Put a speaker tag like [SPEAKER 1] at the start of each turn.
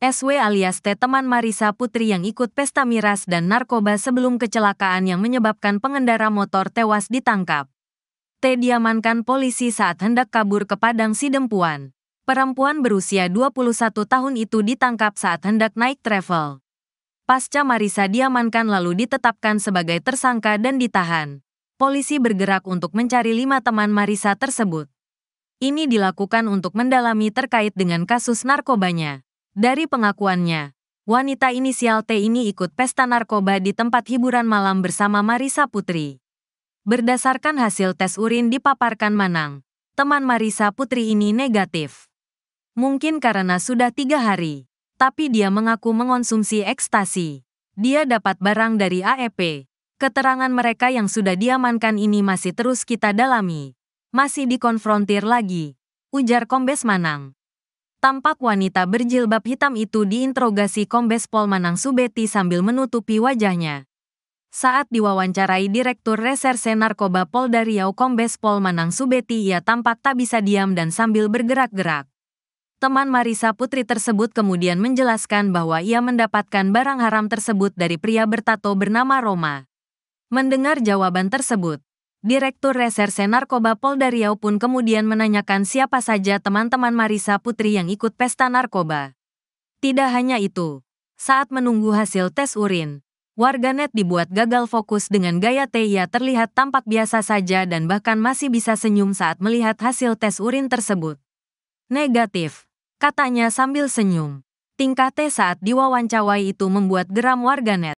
[SPEAKER 1] SW alias T teman Marisa Putri yang ikut pesta miras dan narkoba sebelum kecelakaan yang menyebabkan pengendara motor tewas ditangkap. T diamankan polisi saat hendak kabur ke Padang Sidempuan. Perempuan berusia 21 tahun itu ditangkap saat hendak naik travel. Pasca Marisa diamankan lalu ditetapkan sebagai tersangka dan ditahan. Polisi bergerak untuk mencari lima teman Marisa tersebut. Ini dilakukan untuk mendalami terkait dengan kasus narkobanya. Dari pengakuannya, wanita inisial T ini ikut pesta narkoba di tempat hiburan malam bersama Marisa Putri. Berdasarkan hasil tes urin dipaparkan Manang, teman Marisa Putri ini negatif. Mungkin karena sudah tiga hari, tapi dia mengaku mengonsumsi ekstasi. Dia dapat barang dari AEP. Keterangan mereka yang sudah diamankan ini masih terus kita dalami. Masih dikonfrontir lagi, ujar Kombes Manang. Tampak wanita berjilbab hitam itu diinterogasi Kombes Pol Manang Subeti sambil menutupi wajahnya. Saat diwawancarai Direktur Reserse Narkoba Polda Riau Kombes Pol Manang Subeti ia tampak tak bisa diam dan sambil bergerak-gerak. Teman Marisa Putri tersebut kemudian menjelaskan bahwa ia mendapatkan barang haram tersebut dari pria bertato bernama Roma. Mendengar jawaban tersebut, Direktur Reserse Narkoba Polda Riau pun kemudian menanyakan siapa saja teman-teman Marisa Putri yang ikut pesta narkoba. Tidak hanya itu, saat menunggu hasil tes urin, warganet dibuat gagal fokus dengan gaya Teia terlihat tampak biasa saja dan bahkan masih bisa senyum saat melihat hasil tes urin tersebut. Negatif, katanya sambil senyum. Tingkah T saat diwawancawai itu membuat geram warganet.